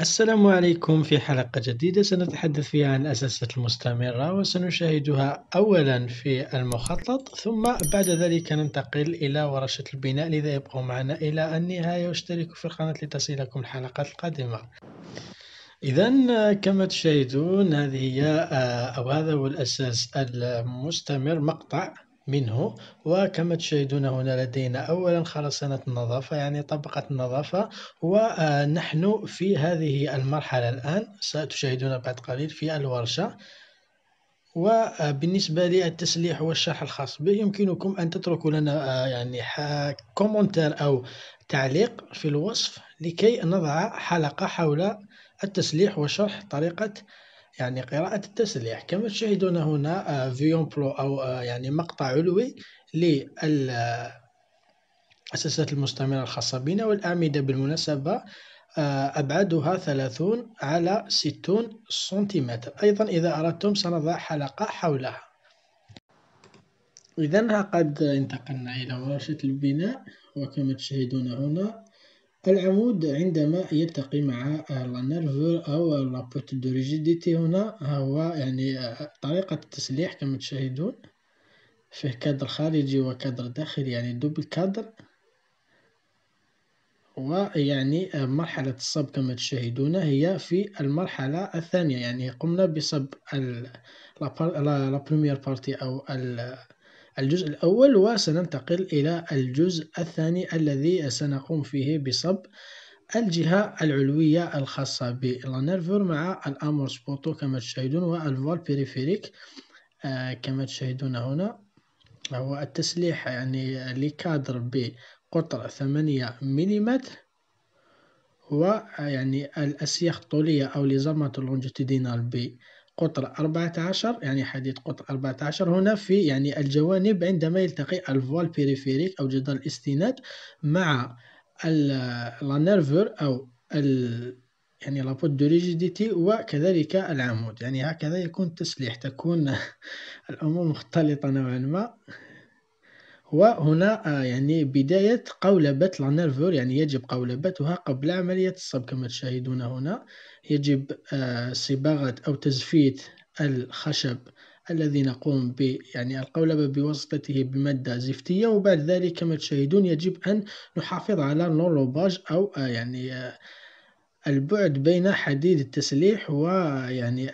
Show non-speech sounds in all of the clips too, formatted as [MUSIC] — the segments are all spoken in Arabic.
السلام عليكم في حلقة جديدة سنتحدث فيها عن الأساسات المستمرة وسنشاهدها أولا في المخطط ثم بعد ذلك ننتقل إلى ورشة البناء لذا يبقوا معنا إلى النهاية واشتركوا في القناة لتصلكم الحلقات القادمة إذا كما تشاهدون هذه هي آه، أو هذا هو الأساس المستمر مقطع منه وكما تشاهدون هنا لدينا أولا خرسانة النظافة يعني طبقة النظافة ونحن في هذه المرحلة الآن ستشاهدون بعد قليل في الورشة وبالنسبة للتسليح والشرح الخاص به يمكنكم أن تتركوا لنا آه، يعني كومنتار أو تعليق في الوصف لكي نضع حلقة حول التسليح وشرح طريقة يعني قراءة التسليح كما تشاهدون هنا آه، فيون برو أو آه، يعني مقطع علوي للأساسات المستمرة الخاصة بنا والأعمدة بالمناسبة آه، أبعدها 30 على 60 سنتيمتر أيضا إذا أردتم سنضع حلقة حولها إذا قد انتقلنا إلى ورشة البناء وكما تشاهدون هنا العمود عندما يلتقي مع لا آه، نيرف أو لابوت دو ريجيديتي هنا هو يعني آه، طريقة التسليح كما تشاهدون فيه كادر خارجي وكادر داخلي يعني دوبل كادر ويعني آه، مرحلة الصب كما تشاهدون هي في المرحلة الثانية يعني قمنا بصب لا بروميير بارتي أو الجزء الأول وسننتقل إلى الجزء الثاني الذي سنقوم فيه بصب الجهة العلوية الخاصة بالنرفور مع الأمور سبوتو كما تشاهدون والفوال بيريفيريك آه، كما تشاهدون هنا هو التسليح يعني لكادر بقطر ثمانية مليمتر ويعني الأسياخ الطولية أو لزمة لونجيتيدينال ب قطر 14 يعني حديد قطر 14 هنا في يعني الجوانب عندما يلتقي الفوال بيريفيريك أو جدار الاستناد مع لا نيرفور أو يعني لابوت دو ريجيديتي وكذلك العمود يعني هكذا يكون التسليح تكون [LAUGHS] الأمور مختلطة نوعا ما وهنا آه، يعني بداية قولبة لانيرفور يعني يجب قولبتها قبل عملية الصب كما تشاهدون هنا يجب آه، صباغة أو تزفيت الخشب الذي نقوم ب يعني القولبة بواسطته بمادة زفتية وبعد ذلك كما تشاهدون يجب أن نحافظ على نوروباج أو آه، يعني البعد بين حديد التسليح ويعني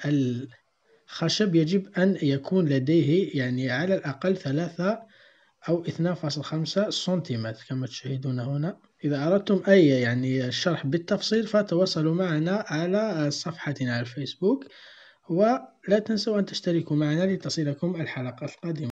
الخشب يجب أن يكون لديه يعني على الأقل ثلاثة أو 2.5 سنتيمتر كما تشاهدون هنا إذا أردتم أي يعني الشرح بالتفصيل فتواصلوا معنا على صفحتنا على الفيسبوك ولا تنسوا أن تشتركوا معنا لتصلكم الحلقات القادمة